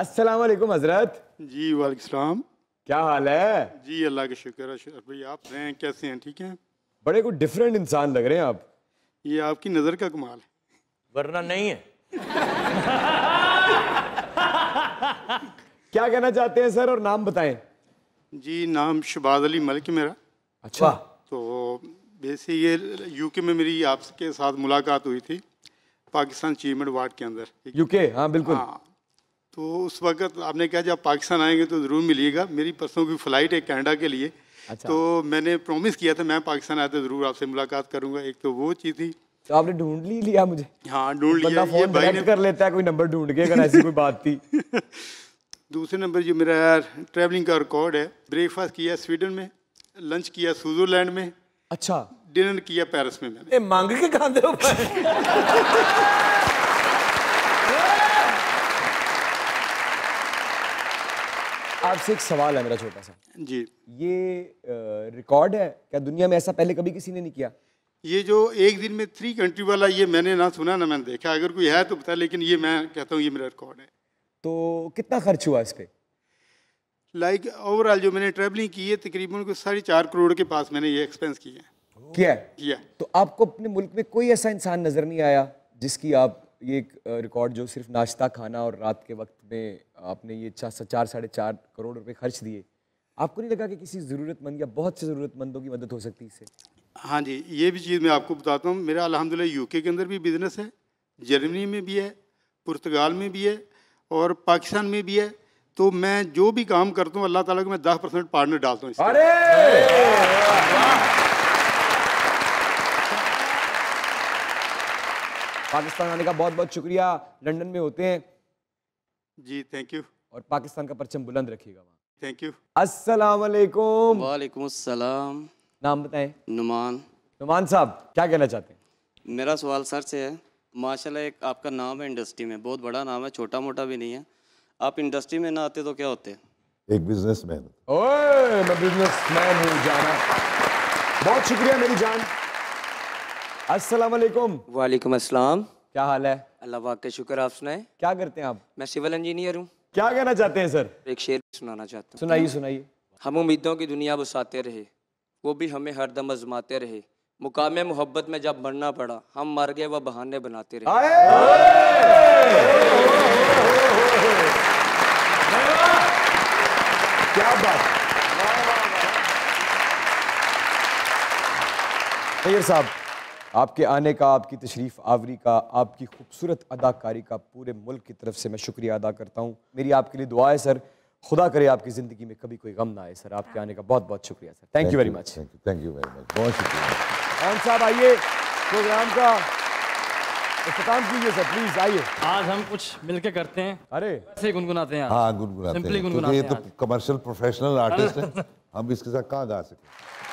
अस्सलाम वालेकुम हजरत जी वालेकुम सलाम क्या हाल है जी अल्लाह का शुक्र है भाई आप हैं कैसे हैं ठीक हैं बड़े कुछ डिफरेंट इंसान लग रहे हैं आप ये आपकी नज़र का कमाल है वरना नहीं है क्या कहना चाहते हैं सर और नाम बताएं जी नाम शबाज अली मलिक मेरा अच्छा तो वैसे ये यूके में मेरी आपके साथ मुलाकात हुई थी पाकिस्तान अचीवमेंट वार्ड के अंदर यूके हाँ बिल्कुल हाँ तो उस वक्त आपने कहा जब पाकिस्तान आएंगे तो ज़रूर मिलिएगा मेरी परसों की फ़्लाइट है कैनेडा के लिए अच्छा। तो मैंने प्रॉमिस किया था मैं पाकिस्तान आया तो ज़रूर आपसे मुलाकात करूंगा एक तो वो चीज़ थी तो आपने ढूंढ ली लिया मुझे हाँ ढूंढ लिया ये भाई ने कर लेता है कोई नंबर ढूंढ के अगर ऐसी कोई बात थी दूसरे नंबर जो मेरा ट्रैवलिंग का रिकॉर्ड है ब्रेकफास्ट किया स्वीडन में लंच किया स्विट्जरलैंड में अच्छा डिनर किया पेरिस में मैंने ए, मांग के खाते हो आपसे एक सवाल है मेरा छोटा सा जी ये रिकॉर्ड है क्या दुनिया में ऐसा पहले कभी किसी ने नहीं किया ये जो एक दिन में थ्री कंट्री वाला ये मैंने ना सुना ना मैंने देखा अगर कोई है तो पता लेकिन ये मैं कहता हूँ ये मेरा रिकॉर्ड है तो कितना खर्च हुआ इस पर लाइक ओवरऑल जो मैंने ट्रेवलिंग की है तकरीबन को साढ़े चार करोड़ के पास मैंने ये एक्सपेंस किया किया है किया तो आपको अपने मुल्क में कोई ऐसा इंसान नज़र नहीं आया जिसकी आप ये एक रिकॉर्ड जो सिर्फ नाश्ता खाना और रात के वक्त में आपने ये चार चार साढ़े चार करोड़ रुपए खर्च दिए आपको नहीं लगा कि किसी ज़रूरतमंद या बहुत से ज़रूरतमंदों की मदद हो सकती है इससे हाँ जी ये भी चीज़ मैं आपको बताता हूँ मेरा अलहमदिल्ला यूके के अंदर भी बिज़नेस है जर्मनी में भी है पुर्तगाल में भी है और पाकिस्तान में भी है तो मैं जो भी काम करता हूँ अल्लाह ताला को मैं दस परसेंट पार्टनर डालता हूँ पाकिस्तान आने का बहुत बहुत शुक्रिया लंदन में होते हैं जी थैंक यू और पाकिस्तान का परचम बुलंद रखिएगा वहाँ थैंक यू अस्सलाम वालेकुम वालेकुम असलम नाम बताएं नुमान नुमान साहब क्या कहना चाहते हैं मेरा सवाल सर से है माशाल्लाह एक आपका नाम है इंडस्ट्री में बहुत बड़ा नाम है छोटा मोटा भी नहीं है आप इंडस्ट्री में ना आते तो क्या होते एक बिजनेसमैन मैं बिजनेसमैन हूँ जाना बहुत शुक्रिया मेरी जान अस्सलाम वालेकुम वालेकुम अस्सलाम क्या हाल है अल्लाह पाक का शुक्र आप सुनाए क्या करते हैं आप मैं सिविल इंजीनियर हूँ क्या कहना चाहते हैं सर एक शेर सुनाना चाहता हूँ सुनाइए सुनाइए हम उम्मीदों की दुनिया बसाते रहे वो भी हमें हर दम आजमाते रहे मुकाम मोहब्बत में जब मरना पड़ा हम मर गए वह बहाने बनाते रहे आए। आए। क्या बात साहब आपके आने का आपकी तशरीफ़ आवरी का आपकी खूबसूरत अदाकारी का पूरे मुल्क की तरफ से मैं शुक्रिया अदा करता हूँ मेरी आपके लिए दुआ है सर खुदा करे आपकी ज़िंदगी में कभी कोई गम ना आए सर आपके आने का बहुत बहुत शुक्रिया sir thank you very much thank you very much बहुत शुक्रिया साहब आइए प्रोग्राम का इख्ताम कीजिए सर प्लीज आइए आज हम कुछ मिलके करते हैं अरे ऐसे गुनगुनाते हैं हाँ गुनगुनाते हैं तो गुनगुनाते ये तो कमर्शियल प्रोफेशनल आर्टिस्ट हैं हम इसके साथ कहाँ गा सकते हैं